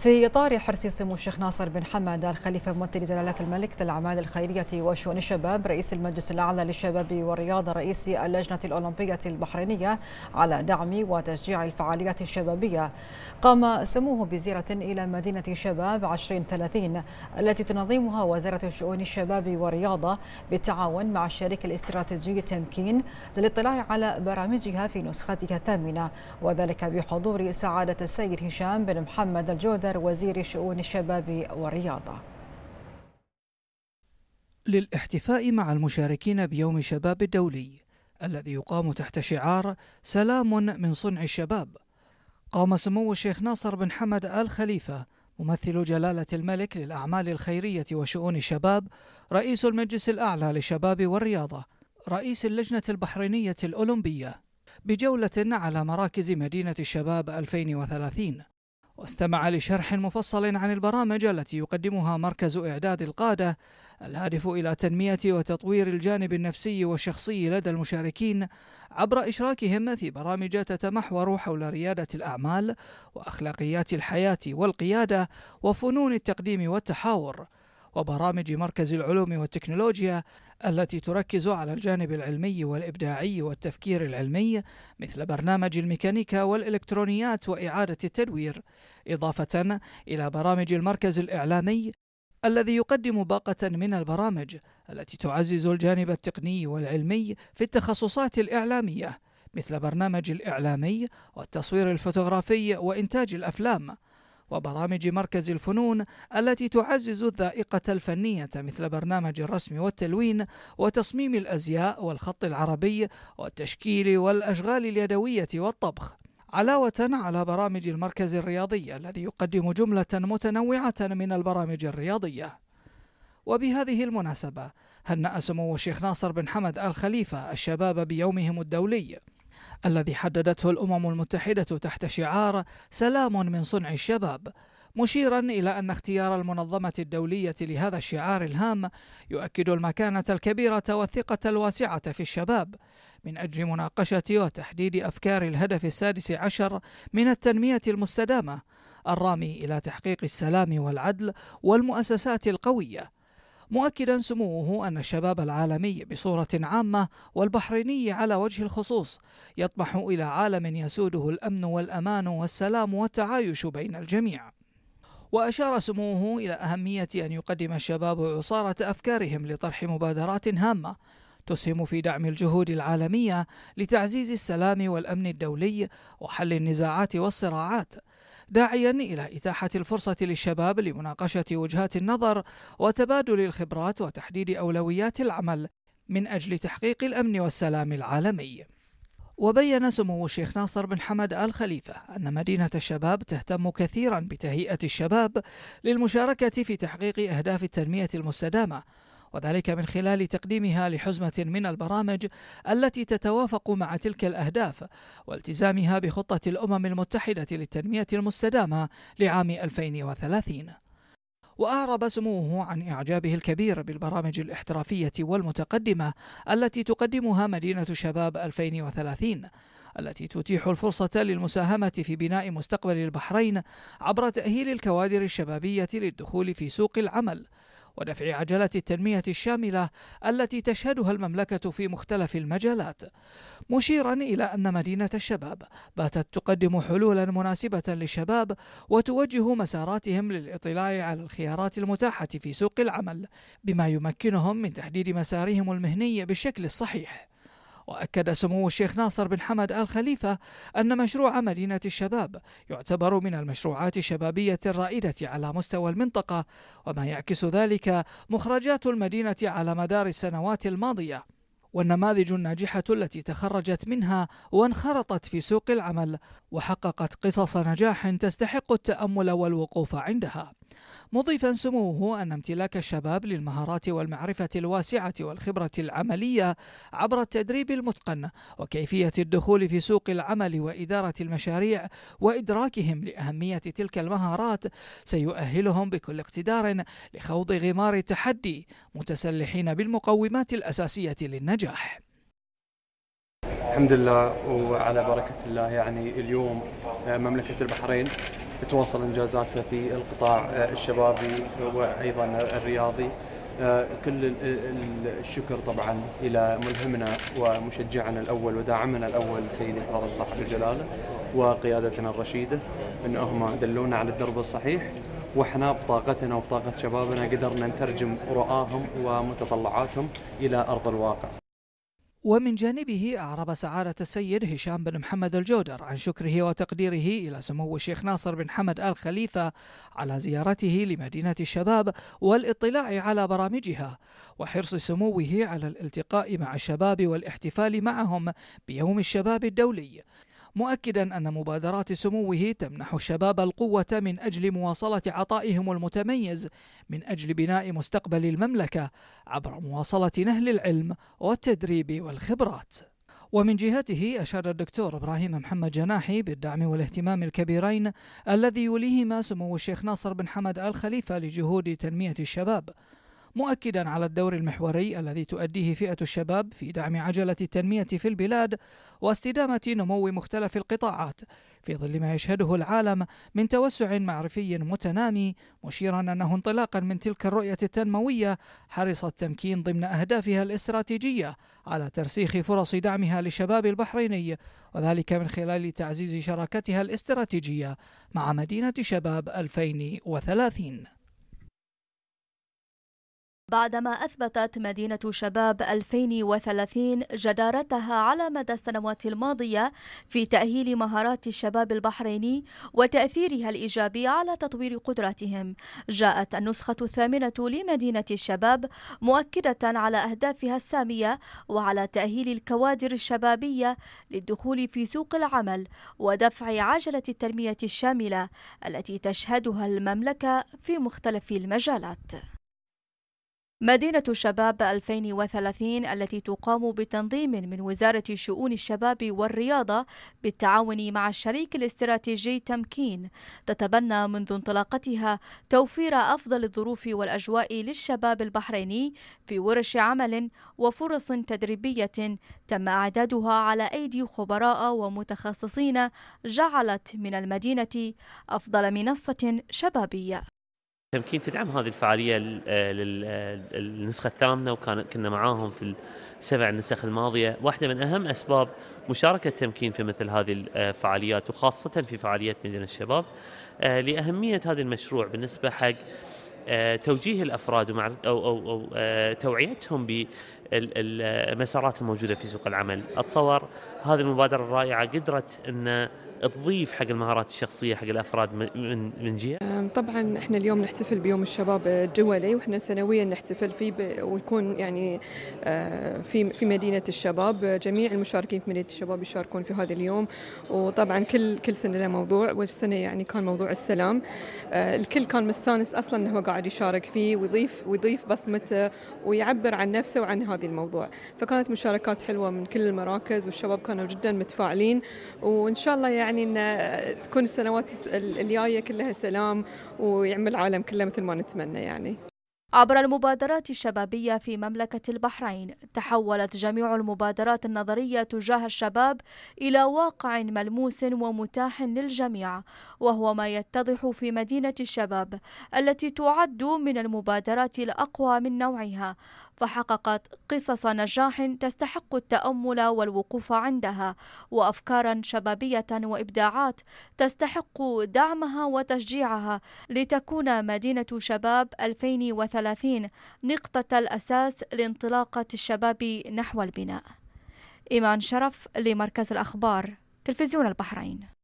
في إطار حرص سمو الشيخ ناصر بن حمد الخليفة ممثل جلالة الملك للأعمال الخيرية وشؤون الشباب رئيس المجلس الأعلى للشباب والرياضة رئيس اللجنة الأولمبية البحرينية على دعم وتشجيع الفعاليات الشبابية قام سموه بزيارة إلى مدينة شباب 2030 التي تنظمها وزارة شؤون الشباب والرياضة بالتعاون مع الشريك الاستراتيجي تمكين للاطلاع على برامجها في نسختها الثامنة وذلك بحضور سعادة السيد هشام بن محمد الجودة بحذر وزير شؤون الشباب والرياضة للاحتفاء مع المشاركين بيوم الشباب الدولي الذي يقام تحت شعار سلام من صنع الشباب قام سمو الشيخ ناصر بن حمد آل خليفة ممثل جلالة الملك للأعمال الخيرية وشؤون الشباب رئيس المجلس الأعلى للشباب والرياضة رئيس اللجنة البحرينية الأولمبية بجولة على مراكز مدينة الشباب 2030 واستمع لشرح مفصل عن البرامج التي يقدمها مركز إعداد القادة الهادف إلى تنمية وتطوير الجانب النفسي والشخصي لدى المشاركين عبر إشراكهم في برامج تتمحور حول ريادة الأعمال وأخلاقيات الحياة والقيادة وفنون التقديم والتحاور وبرامج مركز العلوم والتكنولوجيا التي تركز على الجانب العلمي والإبداعي والتفكير العلمي مثل برنامج الميكانيكا والإلكترونيات وإعادة التدوير، إضافة إلى برامج المركز الإعلامي الذي يقدم باقة من البرامج التي تعزز الجانب التقني والعلمي في التخصصات الإعلامية مثل برنامج الإعلامي والتصوير الفوتوغرافي وإنتاج الأفلام. وبرامج مركز الفنون التي تعزز الذائقة الفنية مثل برنامج الرسم والتلوين وتصميم الأزياء والخط العربي والتشكيل والأشغال اليدوية والطبخ علاوة على برامج المركز الرياضي الذي يقدم جملة متنوعة من البرامج الرياضية وبهذه المناسبة هنأ سمو الشيخ ناصر بن حمد آل خليفة الشباب بيومهم الدولي الذي حددته الأمم المتحدة تحت شعار سلام من صنع الشباب مشيرا إلى أن اختيار المنظمة الدولية لهذا الشعار الهام يؤكد المكانة الكبيرة والثقة الواسعة في الشباب من أجل مناقشة وتحديد أفكار الهدف السادس عشر من التنمية المستدامة الرامي إلى تحقيق السلام والعدل والمؤسسات القوية مؤكدا سموه أن الشباب العالمي بصورة عامة والبحريني على وجه الخصوص يطمح إلى عالم يسوده الأمن والأمان والسلام والتعايش بين الجميع وأشار سموه إلى أهمية أن يقدم الشباب عصارة أفكارهم لطرح مبادرات هامة تسهم في دعم الجهود العالمية لتعزيز السلام والأمن الدولي وحل النزاعات والصراعات داعيا إلى إتاحة الفرصة للشباب لمناقشة وجهات النظر وتبادل الخبرات وتحديد أولويات العمل من أجل تحقيق الأمن والسلام العالمي وبين سمو الشيخ ناصر بن حمد آل خليفة أن مدينة الشباب تهتم كثيرا بتهيئة الشباب للمشاركة في تحقيق أهداف التنمية المستدامة وذلك من خلال تقديمها لحزمة من البرامج التي تتوافق مع تلك الأهداف والتزامها بخطة الأمم المتحدة للتنمية المستدامة لعام 2030 وأعرب سموه عن إعجابه الكبير بالبرامج الاحترافية والمتقدمة التي تقدمها مدينة شباب 2030 التي تتيح الفرصة للمساهمة في بناء مستقبل البحرين عبر تأهيل الكوادر الشبابية للدخول في سوق العمل ودفع عجلة التنمية الشاملة التي تشهدها المملكة في مختلف المجالات مشيرا إلى أن مدينة الشباب باتت تقدم حلولا مناسبة للشباب وتوجه مساراتهم للاطلاع على الخيارات المتاحة في سوق العمل بما يمكنهم من تحديد مسارهم المهني بالشكل الصحيح وأكد سمو الشيخ ناصر بن حمد آل خليفة أن مشروع مدينة الشباب يعتبر من المشروعات الشبابية الرائدة على مستوى المنطقة وما يعكس ذلك مخرجات المدينة على مدار السنوات الماضية والنماذج الناجحة التي تخرجت منها وانخرطت في سوق العمل وحققت قصص نجاح تستحق التأمل والوقوف عندها مضيفا سموه أن امتلاك الشباب للمهارات والمعرفة الواسعة والخبرة العملية عبر التدريب المتقن وكيفية الدخول في سوق العمل وإدارة المشاريع وإدراكهم لأهمية تلك المهارات سيؤهلهم بكل اقتدار لخوض غمار التحدي متسلحين بالمقومات الأساسية للنجاح الحمد لله وعلى بركة الله يعني اليوم آه، مملكة البحرين تواصل انجازاته في القطاع آه، الشبابي وايضا الرياضي آه، كل الشكر طبعا الى ملهمنا ومشجعنا الاول وداعمنا الاول سيدي حضره صاحب الجلاله وقيادتنا الرشيده ان هم دلونا على الدرب الصحيح واحنا بطاقتنا وبطاقه شبابنا قدرنا نترجم رؤاهم ومتطلعاتهم الى ارض الواقع. ومن جانبه أعرب سعادة السيد هشام بن محمد الجودر عن شكره وتقديره إلى سمو الشيخ ناصر بن حمد آل خليفة على زيارته لمدينة الشباب والاطلاع على برامجها وحرص سموه على الالتقاء مع الشباب والاحتفال معهم بيوم الشباب الدولي مؤكدا أن مبادرات سموه تمنح الشباب القوة من أجل مواصلة عطائهم المتميز من أجل بناء مستقبل المملكة عبر مواصلة نهل العلم والتدريب والخبرات ومن جهته أشار الدكتور إبراهيم محمد جناحي بالدعم والاهتمام الكبيرين الذي يوليهما سمو الشيخ ناصر بن حمد آل خليفة لجهود تنمية الشباب مؤكدا على الدور المحوري الذي تؤديه فئة الشباب في دعم عجلة التنمية في البلاد واستدامة نمو مختلف القطاعات في ظل ما يشهده العالم من توسع معرفي متنامي مشيرا أنه انطلاقا من تلك الرؤية التنموية حرص التمكين ضمن أهدافها الاستراتيجية على ترسيخ فرص دعمها للشباب البحريني وذلك من خلال تعزيز شراكتها الاستراتيجية مع مدينة شباب 2030 بعدما أثبتت مدينة شباب 2030 جدارتها على مدى السنوات الماضية في تأهيل مهارات الشباب البحريني وتأثيرها الإيجابي على تطوير قدراتهم جاءت النسخة الثامنة لمدينة الشباب مؤكدة على أهدافها السامية وعلى تأهيل الكوادر الشبابية للدخول في سوق العمل ودفع عجلة التنمية الشاملة التي تشهدها المملكة في مختلف المجالات مدينة شباب 2030 التي تقام بتنظيم من وزارة شؤون الشباب والرياضة بالتعاون مع الشريك الاستراتيجي تمكين تتبنى منذ انطلاقتها توفير أفضل الظروف والأجواء للشباب البحريني في ورش عمل وفرص تدريبية تم إعدادها على أيدي خبراء ومتخصصين جعلت من المدينة أفضل منصة شبابية تمكين تدعم هذه الفعاليه للنسخه آه، آه، الثامنه وكان كنا معاهم في السبع نسخ الماضيه، واحده من اهم اسباب مشاركه تمكين في مثل هذه الفعاليات آه، وخاصه في فعاليات مدينه الشباب لاهميه هذا المشروع بالنسبه حق توجيه الافراد او او او توعيتهم المسارات الموجوده في سوق العمل اتصور هذه المبادره الرائعه قدرت ان تضيف حق المهارات الشخصيه حق الافراد من من جهه طبعا احنا اليوم نحتفل بيوم الشباب الدولي واحنا سنويا نحتفل فيه ويكون يعني آه، في في مدينه الشباب جميع المشاركين في مدينه الشباب يشاركون في هذا اليوم وطبعا كل كل سنه له موضوع والسنه يعني كان موضوع السلام آه، الكل كان مستانس اصلا انه قاعد يشارك فيه ويضيف ويضيف بصمته ويعبر عن نفسه وعن هذا هذا الموضوع فكانت مشاركات حلوة من كل المراكز والشباب كانوا جدا متفاعلين وإن شاء الله يعني أن تكون السنوات الجاية كلها سلام ويعمل العالم كله مثل ما نتمنى يعني عبر المبادرات الشبابية في مملكة البحرين تحولت جميع المبادرات النظرية تجاه الشباب إلى واقع ملموس ومتاح للجميع وهو ما يتضح في مدينة الشباب التي تعد من المبادرات الأقوى من نوعها فحققت قصص نجاح تستحق التأمل والوقوف عندها وأفكارا شبابية وإبداعات تستحق دعمها وتشجيعها لتكون مدينة شباب 2030 نقطة الأساس لانطلاقة الشباب نحو البناء إيمان شرف لمركز الأخبار تلفزيون البحرين